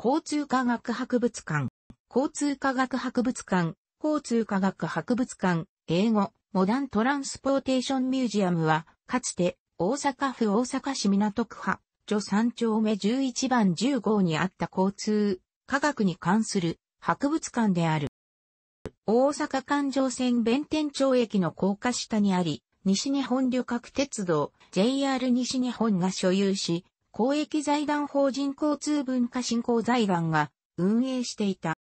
交通科学博物館、交通科学博物館、交通科学博物館、英語、モダントランスポーテーションミュージアムは、かつて、大阪府大阪市港区派、女三丁目11番10号にあった交通、科学に関する博物館である。大阪環状線弁天町駅の高架下にあり、西日本旅客鉄道 JR 西日本が所有し、公益財団法人交通文化振興財団が運営していた。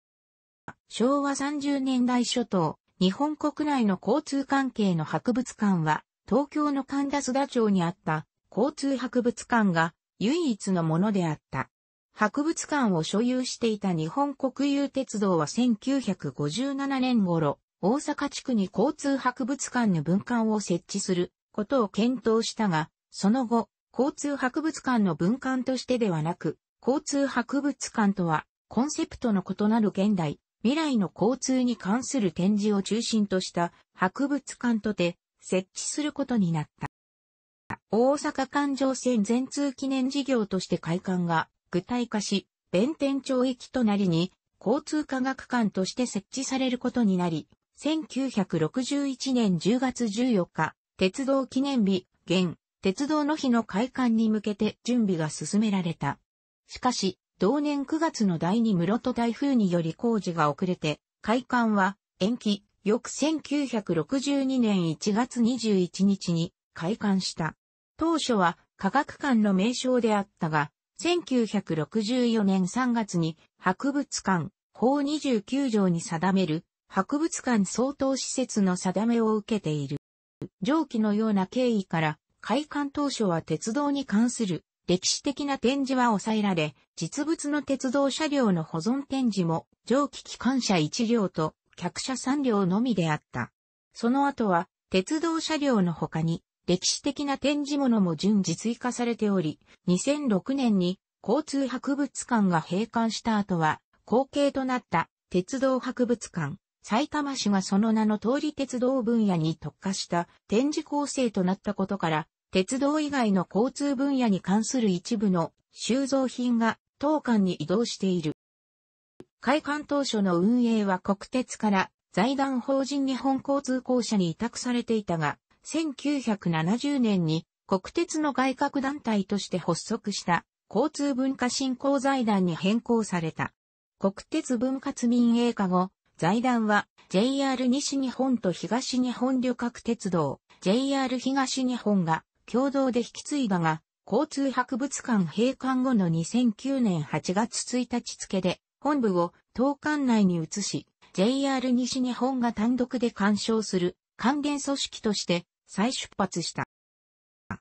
昭和30年代初頭、日本国内の交通関係の博物館は、東京の神田須田町にあった交通博物館が唯一のものであった。博物館を所有していた日本国有鉄道は1957年頃、大阪地区に交通博物館の分館を設置することを検討したが、その後、交通博物館の文館としてではなく、交通博物館とは、コンセプトの異なる現代、未来の交通に関する展示を中心とした博物館とて設置することになった。大阪環状線全通記念事業として開館が具体化し、弁天町駅となりに交通科学館として設置されることになり、1961年10月14日、鉄道記念日、現鉄道の日の開館に向けて準備が進められた。しかし、同年9月の第二室戸台風により工事が遅れて、開館は延期、翌1962年1月21日に開館した。当初は科学館の名称であったが、1964年3月に博物館法29条に定める博物館相当施設の定めを受けている。上記のような経緯から開館当初は鉄道に関する歴史的な展示は抑えられ、実物の鉄道車両の保存展示も蒸気機関車1両と客車3両のみであった。その後は鉄道車両の他に歴史的な展示物も順次追加されており、2006年に交通博物館が閉館した後は、後継となった鉄道博物館、埼玉市がその名の通り鉄道分野に特化した展示構成となったことから、鉄道以外の交通分野に関する一部の収蔵品が当館に移動している。開館当初の運営は国鉄から財団法人日本交通公社に委託されていたが、1970年に国鉄の外郭団体として発足した交通文化振興財団に変更された。国鉄分割民営化後、財団は JR 西日本と東日本旅客鉄道、JR 東日本が共同で引き継いだが、交通博物館閉館後の2009年8月1日付で、本部を東館内に移し、JR 西日本が単独で干渉する還元組織として再出発した。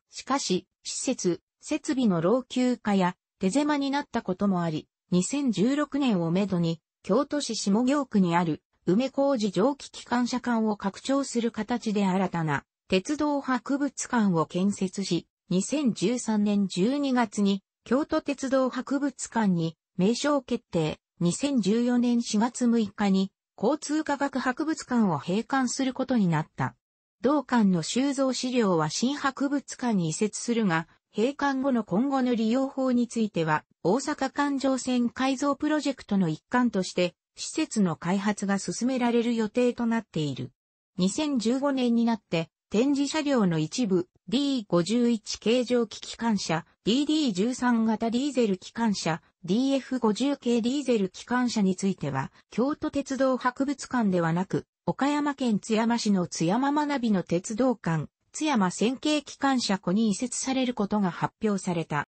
しかし、施設、設備の老朽化や手狭になったこともあり、2016年をめどに、京都市下京区にある梅工事蒸気機関車館を拡張する形で新たな鉄道博物館を建設し、2013年12月に京都鉄道博物館に名称決定、2014年4月6日に交通科学博物館を閉館することになった。同館の収蔵資料は新博物館に移設するが、閉館後の今後の利用法については、大阪環状線改造プロジェクトの一環として、施設の開発が進められる予定となっている。2015年になって、展示車両の一部、D51 形状機機関車、DD13 型ディーゼル機関車、DF50 系ディーゼル機関車については、京都鉄道博物館ではなく、岡山県津山市の津山学びの鉄道館、津山線形機関車庫に移設されることが発表された。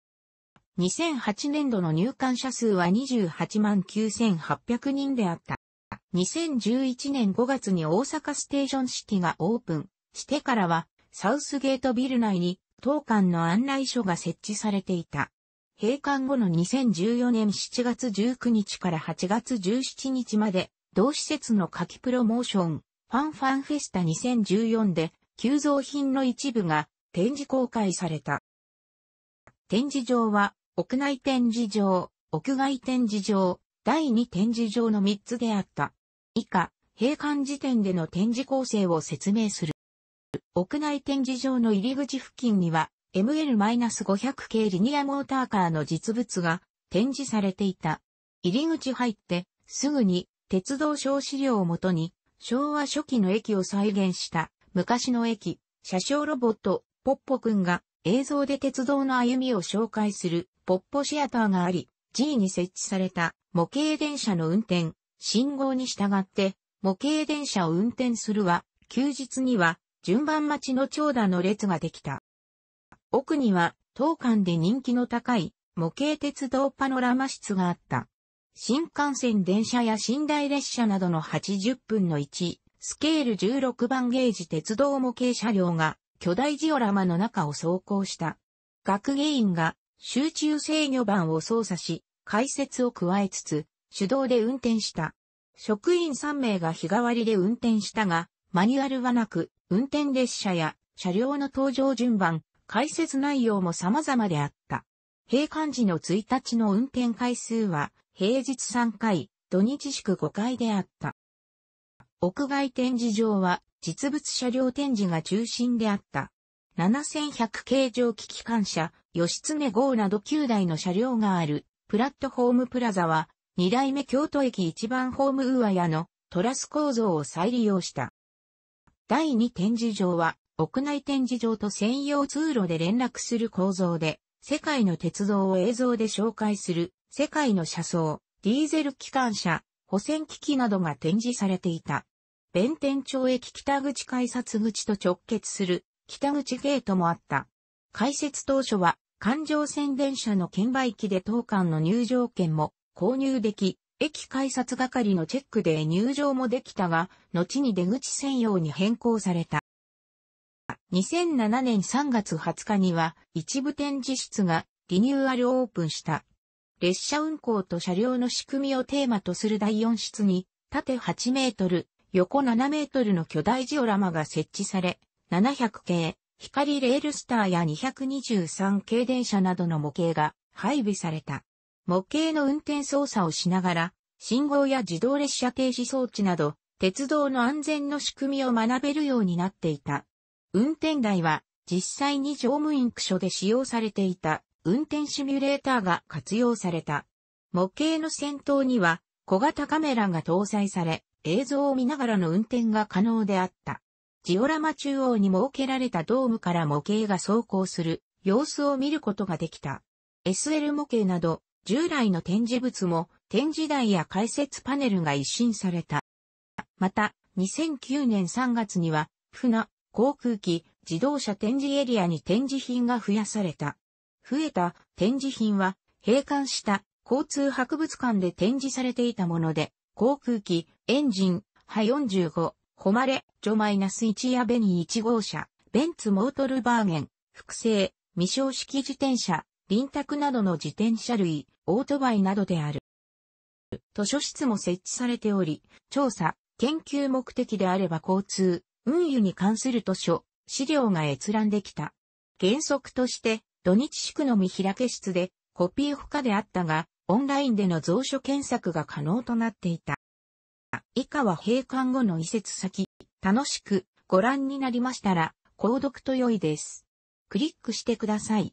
2008年度の入館者数は28万9800人であった。2011年5月に大阪ステーションシティがオープン。してからは、サウスゲートビル内に当館の案内所が設置されていた。閉館後の2014年7月19日から8月17日まで、同施設の夏季プロモーション、ファンファンフェスタ2014で、旧増品の一部が展示公開された。展示場は、屋内展示場、屋外展示場、第2展示場の3つであった。以下、閉館時点での展示構成を説明する。屋内展示場の入り口付近には ML-500 系リニアモーターカーの実物が展示されていた。入り口入ってすぐに鉄道省資料をもとに昭和初期の駅を再現した昔の駅、車掌ロボット、ポッポくんが映像で鉄道の歩みを紹介するポッポシアターがあり、G に設置された模型電車の運転、信号に従って模型電車を運転するは、休日には順番待ちの長蛇の列ができた。奥には、当館で人気の高い模型鉄道パノラマ室があった。新幹線電車や寝台列車などの80分の1、スケール16番ゲージ鉄道模型車両が巨大ジオラマの中を走行した。学芸員が集中制御盤を操作し、解説を加えつつ、手動で運転した。職員3名が日替わりで運転したが、マニュアルはなく、運転列車や車両の登場順番、解説内容も様々であった。閉館時の1日の運転回数は、平日3回、土日祝5回であった。屋外展示場は、実物車両展示が中心であった。7100形状機機関車、吉常号など9台の車両がある、プラットホームプラザは、2代目京都駅1番ホームウーアヤのトラス構造を再利用した。第2展示場は、屋内展示場と専用通路で連絡する構造で、世界の鉄道を映像で紹介する、世界の車窓、ディーゼル機関車、保線機器などが展示されていた。弁天町駅北口改札口と直結する北口ゲートもあった。開設当初は環状線電車の券売機で当館の入場券も購入でき、駅改札係のチェックで入場もできたが、後に出口専用に変更された。2007年3月20日には一部展示室がリニューアルオープンした。列車運行と車両の仕組みをテーマとする第4室に、縦8メートル、横7メートルの巨大ジオラマが設置され、700系、光レールスターや223系電車などの模型が配備された。模型の運転操作をしながら、信号や自動列車停止装置など、鉄道の安全の仕組みを学べるようになっていた。運転台は、実際に乗務員区所で使用されていた、運転シミュレーターが活用された。模型の先頭には、小型カメラが搭載され、映像を見ながらの運転が可能であった。ジオラマ中央に設けられたドームから模型が走行する様子を見ることができた。SL 模型など従来の展示物も展示台や解説パネルが一新された。また、2009年3月には、船、航空機、自動車展示エリアに展示品が増やされた。増えた展示品は、閉館した交通博物館で展示されていたもので、航空機、エンジン、ハ45、誉れ、ジョマイナス1やベニー1号車、ベンツモートルバーゲン、複製、未消式自転車、輪卓などの自転車類、オートバイなどである。図書室も設置されており、調査、研究目的であれば交通、運輸に関する図書、資料が閲覧できた。原則として、土日宿の見開け室で、コピー不可であったが、オンラインでの蔵書検索が可能となっていた。以下は閉館後の移設先、楽しくご覧になりましたら、購読と良いです。クリックしてください。